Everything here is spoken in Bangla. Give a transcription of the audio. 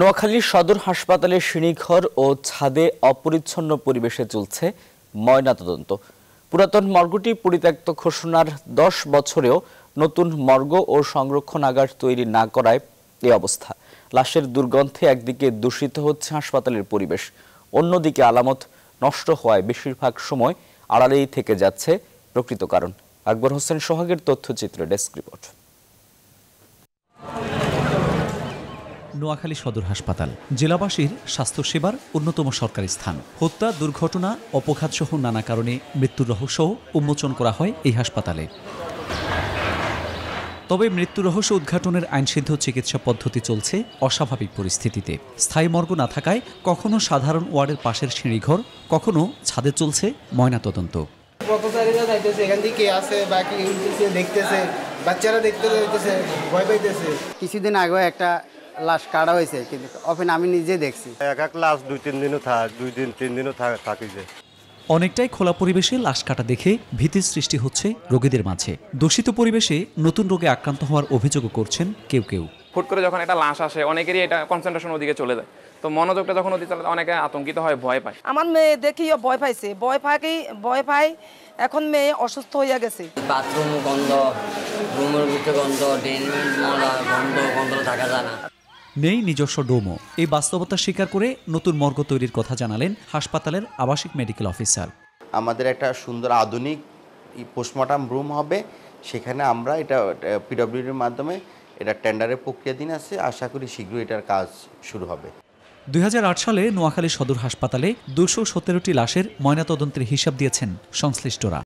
নোয়াখালীর সদর হাসপাতালে শ্রেণীঘর ও ছাদে অপরিচ্ছন্ন পরিবেশে চলছে ময়নাতদন্ত পুরাতন মর্গটি পরিত্যক্ত ঘোষণার দশ বছরেও নতুন মর্গ ও সংরক্ষণাগার তৈরি না করায় এ অবস্থা লাশের দুর্গন্ধে একদিকে দূষিত হচ্ছে হাসপাতালের পরিবেশ অন্যদিকে আলামত নষ্ট হওয়ায় বেশিরভাগ সময় আড়ালেই থেকে যাচ্ছে প্রকৃত কারণ আকবর হোসেন সোহাগের তথ্যচিত্র ডেস্ক রিপোর্ট নোয়াখালী সদর হাসপাতাল জেলাবাসীর স্বাস্থ্যসেবার অন্যতম সরকারি স্থান হত্যা দুর্ঘটনা অপঘাতসহ নানা কারণে মৃত্যুর রহস্যও উন্মোচন করা হয় এই হাসপাতালে তবে মৃত্যু রহস্য উদ্ঘাটনের আইনসিদ্ধ চিকিৎসা পদ্ধতি চলছে অস্বাভাবিক পরিস্থিতিতে স্থায়ী মর্গ না থাকায় কখনো সাধারণ ওয়ার্ডের পাশের সিঁড়িঘর কখনো ছাদে চলছে ময়নাতদন্ত বা দেখতেছে বাচ্চারা দেখতে ভয় পাইতেছে কিছুদিন আগে একটা লাশ কাটা হয়েছে কিন্তু অফেন আমি নিজে দেখছি এক এক লাশ দুই তিন দিনও থাক দুই দিন তিন দিনও থাকি যে অনেকটাই খোলা পরিবেশে লাশ কাটা দেখে ভীতির সৃষ্টি হচ্ছে রোগীদের মাঝে দূষিত পরিবেশে নতুন রোগে আক্রান্ত হওয়ার অভিযোগ করছেন কেউ কেউ ফুট করে যখন একটা লাশ আসে অনেকেরই এটা কনসেন্ট্রেশন ওদিকে চলে যায় তো মনোযোগটা যখন ওদিকে চলে অনেকে আতঙ্কিত হয় ভয় পায় আমার মেয়ে দেখিও ভয় পাইছে ভয় পাকেই ভয় পাই এখন মেয়ে অসুস্থ হইয়া গেছে বাথরুম গন্ধ রুমের ভিতরে গন্ধ ড্রেন গন্ধ গন্ধ থাকা যায় না নেই নিজস্ব ডোমো এই বাস্তবতা স্বীকার করে নতুন মর্গ তৈরির কথা জানালেন হাসপাতালের আবাসিক মেডিকেল অফিসার আমাদের একটা সুন্দর আধুনিক পোস্টমর্টাম রুম হবে সেখানে আমরা এটা পিডব্লিউডির মাধ্যমে এটা টেন্ডারের দিন আছে আশা করি শীঘ্রই এটার কাজ শুরু হবে দুই সালে নোয়াখালী সদর হাসপাতালে দুশো সতেরোটি লাশের ময়নাতদন্তের হিসাব দিয়েছেন সংশ্লিষ্টরা